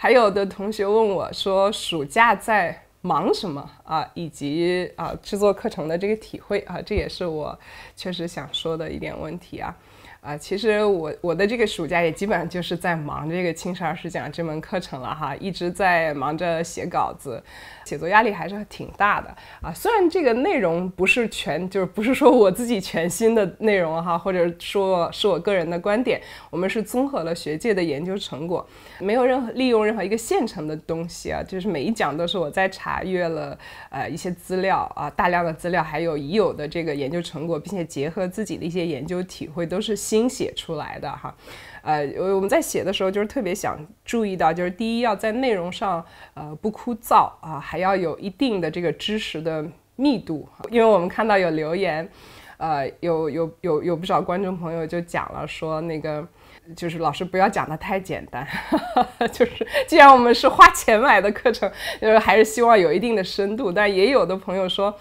还有的同学问我说：“暑假在忙什么啊？以及啊制作课程的这个体会啊，这也是我确实想说的一点问题啊。”啊，其实我我的这个暑假也基本上就是在忙这个青少师讲这门课程了哈，一直在忙着写稿子，写作压力还是挺大的啊。虽然这个内容不是全，就是不是说我自己全新的内容哈，或者说是我个人的观点，我们是综合了学界的研究成果，没有任何利用任何一个现成的东西啊，就是每一讲都是我在查阅了呃一些资料啊，大量的资料，还有已有的这个研究成果，并且结合自己的一些研究体会，都是。新写出来的哈，呃，我们在写的时候就是特别想注意到，就是第一要在内容上，呃，不枯燥啊，还要有一定的这个知识的密度。因为我们看到有留言，呃，有有有有不少观众朋友就讲了说，那个就是老师不要讲的太简单，就是既然我们是花钱买的课程，是还是希望有一定的深度。但也有的朋友说。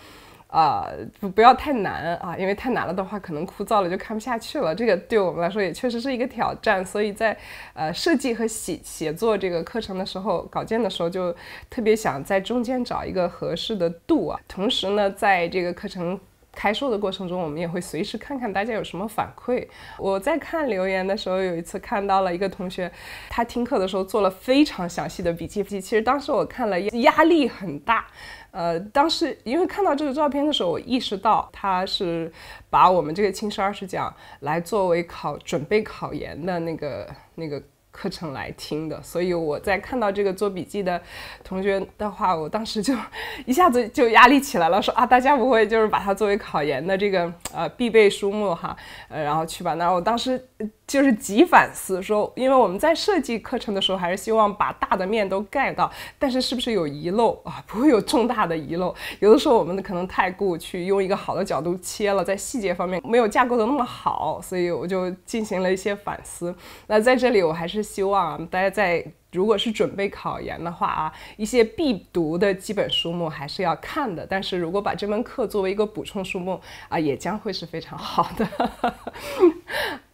啊，不不要太难啊，因为太难了的话，可能枯燥了就看不下去了。这个对我们来说也确实是一个挑战，所以在呃设计和写写作这个课程的时候，稿件的时候就特别想在中间找一个合适的度啊。同时呢，在这个课程。开售的过程中，我们也会随时看看大家有什么反馈。我在看留言的时候，有一次看到了一个同学，他听课的时候做了非常详细的笔记。其实当时我看了，压力很大。呃，当时因为看到这个照片的时候，我意识到他是把我们这个青师二十讲来作为考准备考研的那个那个。课程来听的，所以我在看到这个做笔记的同学的话，我当时就 一下子就压力起来了，说啊，大家不会就是把它作为考研的这个呃必备书目哈，呃，然后去吧。那我当时就是极反思，说，因为我们在设计课程的时候，还是希望把大的面都盖到，但是是不是有遗漏啊？不会有重大的遗漏。有的时候我们可能太顾去用一个好的角度切了，在细节方面没有架构的那么好，所以我就进行了一些反思。那在这里，我还是。希望大家在如果是准备考研的话啊，一些必读的基本书目还是要看的。但是如果把这门课作为一个补充书目啊，也将会是非常好的。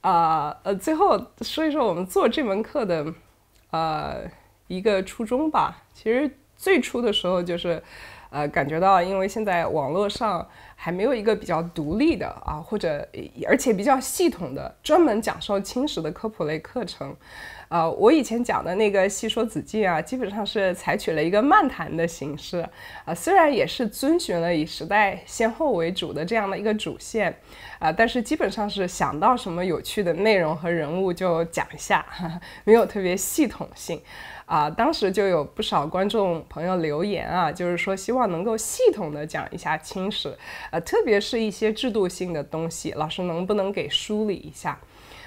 啊，呃，最后说一说我们做这门课的呃一个初衷吧。其实最初的时候就是。呃，感觉到因为现在网络上还没有一个比较独立的啊，或者而且比较系统的专门讲授清史的科普类课程，啊，我以前讲的那个细说子禁啊，基本上是采取了一个漫谈的形式，啊，虽然也是遵循了以时代先后为主的这样的一个主线，啊，但是基本上是想到什么有趣的内容和人物就讲一下，没有特别系统性。啊，当时就有不少观众朋友留言啊，就是说希望能够系统的讲一下清史，呃，特别是一些制度性的东西，老师能不能给梳理一下？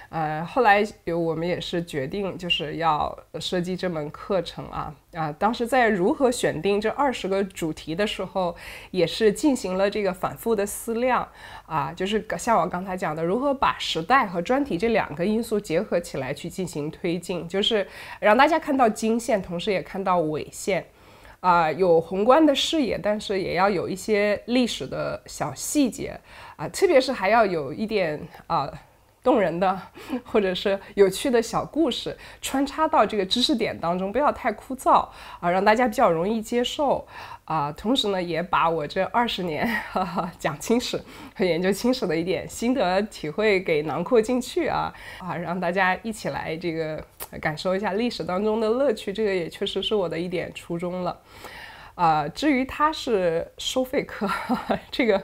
呃，后来我们也是决定就是要设计这门课程啊啊！当时在如何选定这二十个主题的时候，也是进行了这个反复的思量啊，就是像我刚才讲的，如何把时代和专题这两个因素结合起来去进行推进，就是让大家看到经线，同时也看到纬线，啊，有宏观的视野，但是也要有一些历史的小细节啊，特别是还要有一点啊。动人的，或者是有趣的小故事穿插到这个知识点当中，不要太枯燥啊，让大家比较容易接受啊。同时呢，也把我这二十年讲清史和研究清史的一点心得体会给囊括进去啊，啊，让大家一起来这个感受一下历史当中的乐趣。这个也确实是我的一点初衷了。啊，至于它是收费课，这个，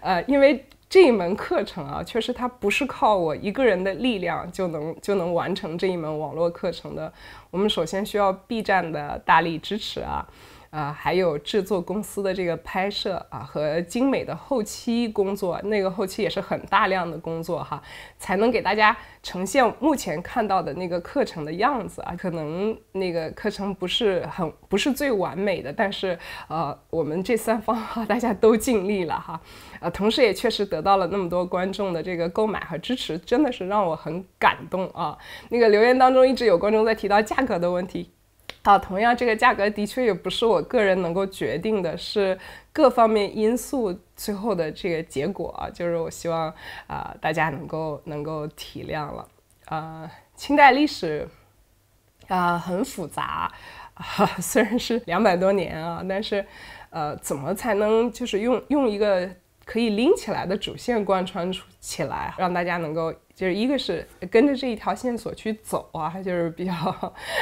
呃，因为。这一门课程啊，确实它不是靠我一个人的力量就能就能完成这一门网络课程的。我们首先需要 B 站的大力支持啊。呃，还有制作公司的这个拍摄啊，和精美的后期工作，那个后期也是很大量的工作哈，才能给大家呈现目前看到的那个课程的样子啊。可能那个课程不是很不是最完美的，但是呃，我们这三方哈、大家都尽力了哈。呃，同时也确实得到了那么多观众的这个购买和支持，真的是让我很感动啊。那个留言当中一直有观众在提到价格的问题。好，同样这个价格的确也不是我个人能够决定的，是各方面因素最后的这个结果啊，就是我希望啊大家能够能够体谅了。呃，清代历史啊很复杂啊，虽然是两百多年啊，但是呃怎么才能就是用用一个。可以拎起来的主线贯穿出起来，让大家能够就是一个是跟着这一条线索去走啊，就是比较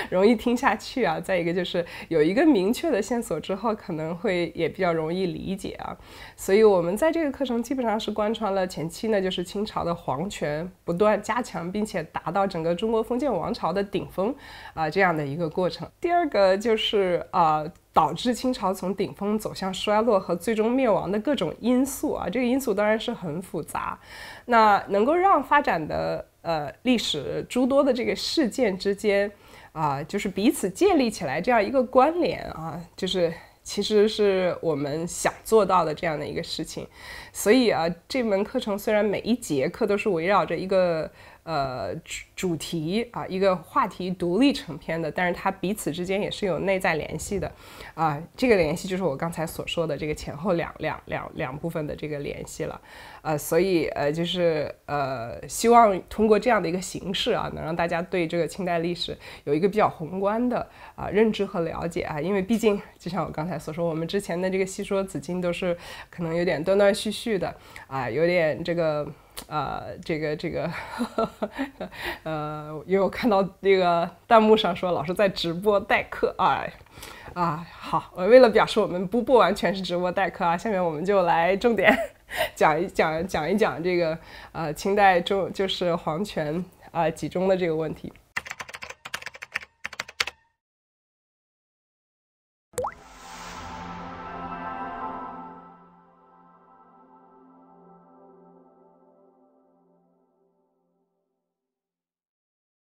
容易听下去啊；再一个就是有一个明确的线索之后，可能会也比较容易理解啊。所以，我们在这个课程基本上是贯穿了前期呢，就是清朝的皇权不断加强，并且达到整个中国封建王朝的顶峰啊这样的一个过程。第二个就是啊。导致清朝从顶峰走向衰落和最终灭亡的各种因素啊，这个因素当然是很复杂。那能够让发展的呃历史诸多的这个事件之间啊，就是彼此建立起来这样一个关联啊，就是其实是我们想做到的这样的一个事情。所以啊，这门课程虽然每一节课都是围绕着一个呃主主题啊，一个话题独立成篇的，但是它彼此之间也是有内在联系的，啊，这个联系就是我刚才所说的这个前后两两两两部分的这个联系了，呃，所以呃，就是呃，希望通过这样的一个形式啊，能让大家对这个清代历史有一个比较宏观的啊认知和了解啊，因为毕竟就像我刚才所说，我们之前的这个细说紫禁都是可能有点断断续续。去的啊，有点这个，呃，这个这个，呃，因为我看到那个弹幕上说老师在直播代课啊，啊，好，为了表示我们不不完全是直播代课啊，下面我们就来重点讲一讲讲一讲这个呃清代中就是皇权啊集中的这个问题。